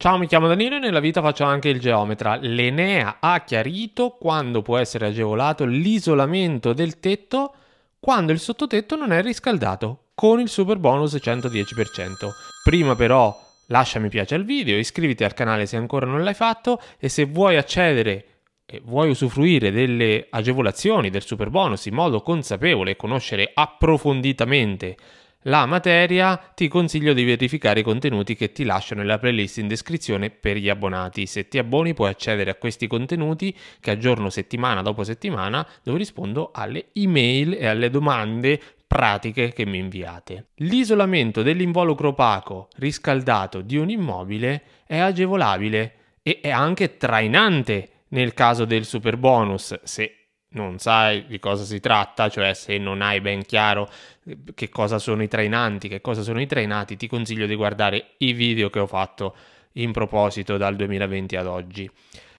Ciao, mi chiamo Danilo e nella vita faccio anche il geometra. L'Enea ha chiarito quando può essere agevolato l'isolamento del tetto quando il sottotetto non è riscaldato con il super bonus 110%. Prima però lascia mi piace al video, iscriviti al canale se ancora non l'hai fatto e se vuoi accedere e vuoi usufruire delle agevolazioni del super bonus in modo consapevole e conoscere approfonditamente la materia, ti consiglio di verificare i contenuti che ti lascio nella playlist in descrizione per gli abbonati. Se ti abboni puoi accedere a questi contenuti che aggiorno settimana dopo settimana dove rispondo alle email e alle domande pratiche che mi inviate. L'isolamento dell'involucro opaco riscaldato di un immobile è agevolabile e è anche trainante nel caso del super bonus, se non sai di cosa si tratta, cioè se non hai ben chiaro che cosa sono i trainanti, che cosa sono i trainati, ti consiglio di guardare i video che ho fatto in proposito dal 2020 ad oggi.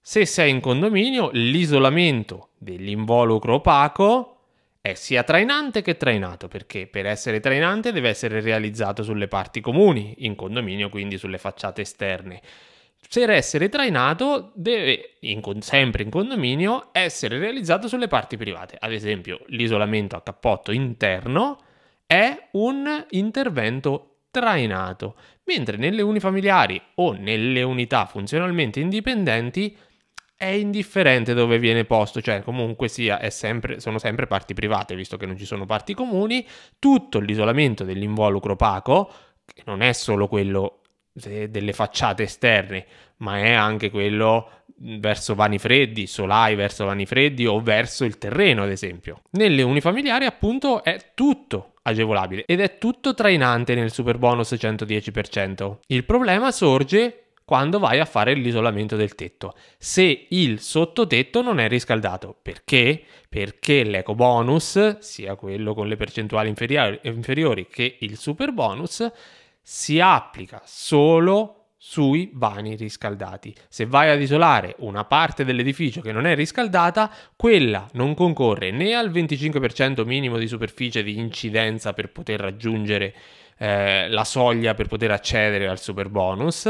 Se sei in condominio, l'isolamento dell'involucro opaco è sia trainante che trainato, perché per essere trainante deve essere realizzato sulle parti comuni in condominio, quindi sulle facciate esterne per essere trainato deve, in, sempre in condominio, essere realizzato sulle parti private. Ad esempio, l'isolamento a cappotto interno è un intervento trainato, mentre nelle unifamiliari o nelle unità funzionalmente indipendenti è indifferente dove viene posto, cioè comunque sia, sempre, sono sempre parti private, visto che non ci sono parti comuni, tutto l'isolamento dell'involucro opaco, che non è solo quello delle facciate esterne, ma è anche quello verso vani freddi, solai verso vani freddi o verso il terreno, ad esempio. Nelle unifamiliari, appunto, è tutto agevolabile ed è tutto trainante nel super bonus 110%. Il problema sorge quando vai a fare l'isolamento del tetto, se il sottotetto non è riscaldato. Perché? Perché l'eco bonus, sia quello con le percentuali inferiori, inferiori che il super bonus, si applica solo sui vani riscaldati. Se vai ad isolare una parte dell'edificio che non è riscaldata, quella non concorre né al 25% minimo di superficie di incidenza per poter raggiungere eh, la soglia per poter accedere al super bonus,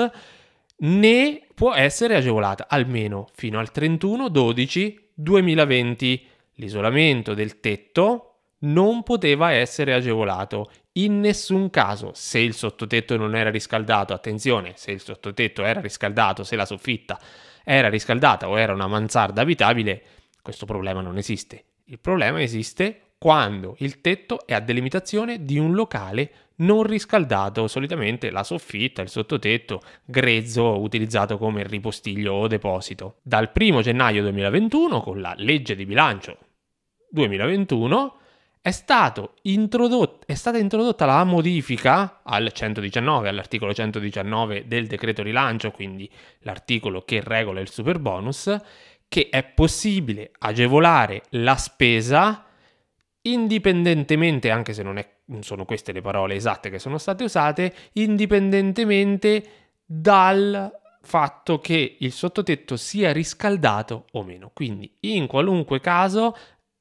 né può essere agevolata almeno fino al 31 12 2020. L'isolamento del tetto non poteva essere agevolato in nessun caso se il sottotetto non era riscaldato. Attenzione, se il sottotetto era riscaldato, se la soffitta era riscaldata o era una mansarda abitabile, questo problema non esiste. Il problema esiste quando il tetto è a delimitazione di un locale non riscaldato, solitamente la soffitta, il sottotetto, grezzo utilizzato come ripostiglio o deposito. Dal 1 gennaio 2021, con la legge di bilancio 2021, è, introdott- è stata introdotta la modifica al 119, all'articolo 119 del decreto rilancio, quindi l'articolo che regola il super bonus, che è possibile agevolare la spesa indipendentemente, anche se non, è, non sono queste le parole esatte che sono state usate, indipendentemente dal fatto che il sottotetto sia riscaldato o meno. Quindi in qualunque caso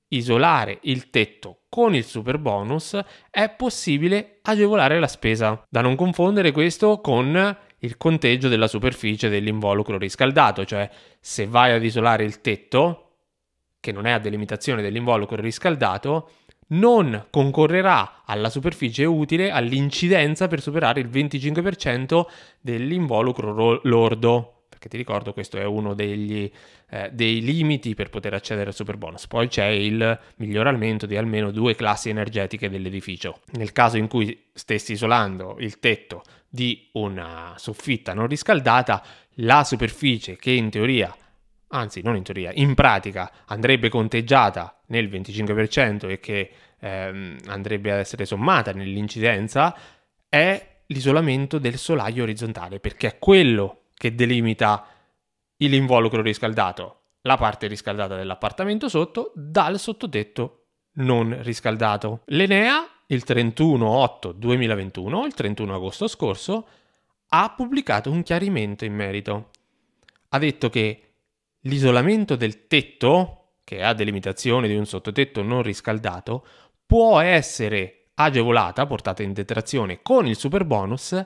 isolare il tetto con il super bonus è possibile agevolare la spesa. Da non confondere questo con il conteggio della superficie dell'involucro riscaldato, cioè se vai ad isolare il tetto, che non è a delimitazione dell'involucro riscaldato, non concorrerà alla superficie utile all'incidenza per superare il 25% dell'involucro lordo perché ti ricordo questo è uno degli, eh, dei limiti per poter accedere al super bonus. Poi c'è il miglioramento di almeno due classi energetiche dell'edificio. Nel caso in cui stessi isolando il tetto di una soffitta non riscaldata, la superficie che in teoria anzi non in teoria, in pratica andrebbe conteggiata nel 25% e che ehm, andrebbe ad essere sommata nell'incidenza, è l'isolamento del solaio orizzontale, perché è quello che delimita l'involucro riscaldato, la parte riscaldata dell'appartamento sotto, dal sottotetto non riscaldato. L'Enea, il 31-8-2021, il 31 agosto scorso, ha pubblicato un chiarimento in merito. Ha detto che l'isolamento del tetto, che ha delimitazione di un sottotetto non riscaldato, può essere agevolata, portata in detrazione con il super bonus,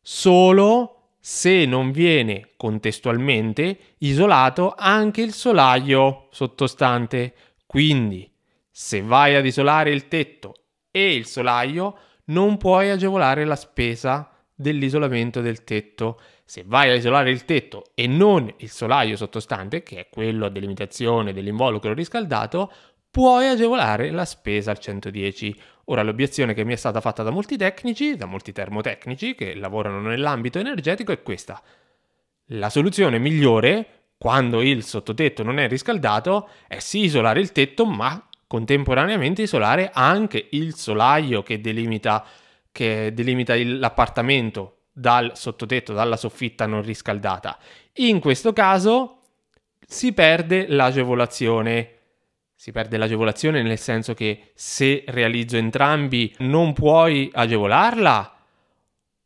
solo se non viene contestualmente isolato anche il solaio sottostante. Quindi, se vai ad isolare il tetto e il solaio, non puoi agevolare la spesa dell'isolamento del tetto. Se vai a isolare il tetto e non il solaio sottostante, che è quello a delimitazione dell'involucro riscaldato, puoi agevolare la spesa al 110. Ora l'obiezione che mi è stata fatta da molti tecnici, da molti termotecnici che lavorano nell'ambito energetico è questa. La soluzione migliore, quando il sottotetto non è riscaldato, è sì isolare il tetto, ma contemporaneamente isolare anche il solaio che delimita, che delimita l'appartamento dal sottotetto, dalla soffitta non riscaldata. In questo caso si perde l'agevolazione si perde l'agevolazione nel senso che se realizzo entrambi non puoi agevolarla?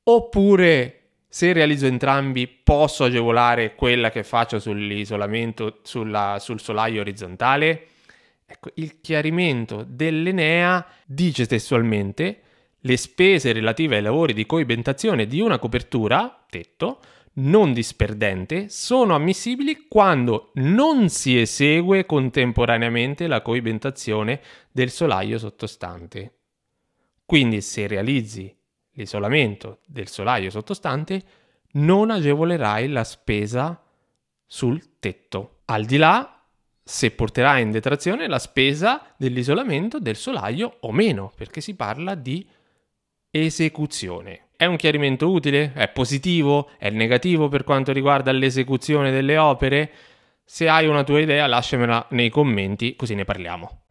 Oppure se realizzo entrambi posso agevolare quella che faccio sull'isolamento, sulla, sul solaio orizzontale? Ecco, il chiarimento dell'Enea dice testualmente le spese relative ai lavori di coibentazione di una copertura, tetto, non disperdente sono ammissibili quando non si esegue contemporaneamente la coibentazione del solaio sottostante. Quindi se realizzi l'isolamento del solaio sottostante, non agevolerai la spesa sul tetto. Al di là, se porterai in detrazione la spesa dell'isolamento del solaio o meno, perché si parla di esecuzione. È un chiarimento utile? È positivo? È negativo per quanto riguarda l'esecuzione delle opere? Se hai una tua idea lasciamela nei commenti così ne parliamo.